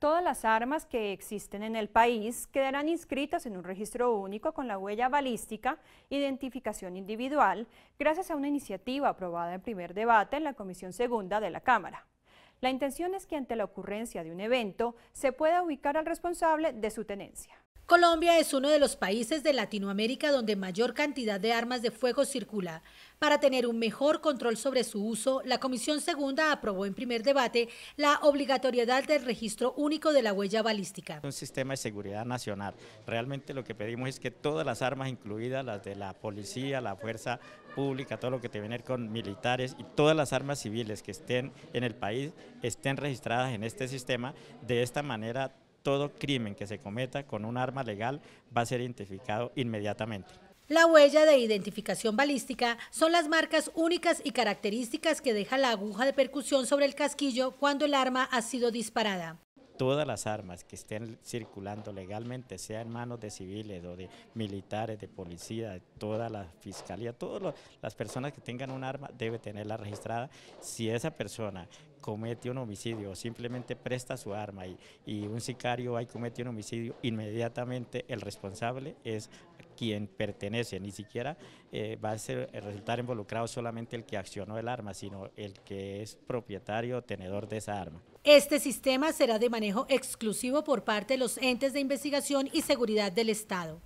todas las armas que existen en el país quedarán inscritas en un registro único con la huella balística, identificación individual, gracias a una iniciativa aprobada en primer debate en la Comisión Segunda de la Cámara. La intención es que ante la ocurrencia de un evento se pueda ubicar al responsable de su tenencia. Colombia es uno de los países de Latinoamérica donde mayor cantidad de armas de fuego circula. Para tener un mejor control sobre su uso, la Comisión Segunda aprobó en primer debate la obligatoriedad del registro único de la huella balística. Un sistema de seguridad nacional. Realmente lo que pedimos es que todas las armas, incluidas las de la policía, la fuerza pública, todo lo que tiene que ver con militares y todas las armas civiles que estén en el país, estén registradas en este sistema. De esta manera todo crimen que se cometa con un arma legal va a ser identificado inmediatamente. La huella de identificación balística son las marcas únicas y características que deja la aguja de percusión sobre el casquillo cuando el arma ha sido disparada todas las armas que estén circulando legalmente, sea en manos de civiles o de militares, de policía, de toda la fiscalía, todas las personas que tengan un arma debe tenerla registrada. Si esa persona comete un homicidio o simplemente presta su arma y, y un sicario ahí comete un homicidio, inmediatamente el responsable es quien pertenece, ni siquiera eh, va a eh, resultar involucrado solamente el que accionó el arma, sino el que es propietario o tenedor de esa arma. Este sistema será de manejo exclusivo por parte de los entes de investigación y seguridad del Estado.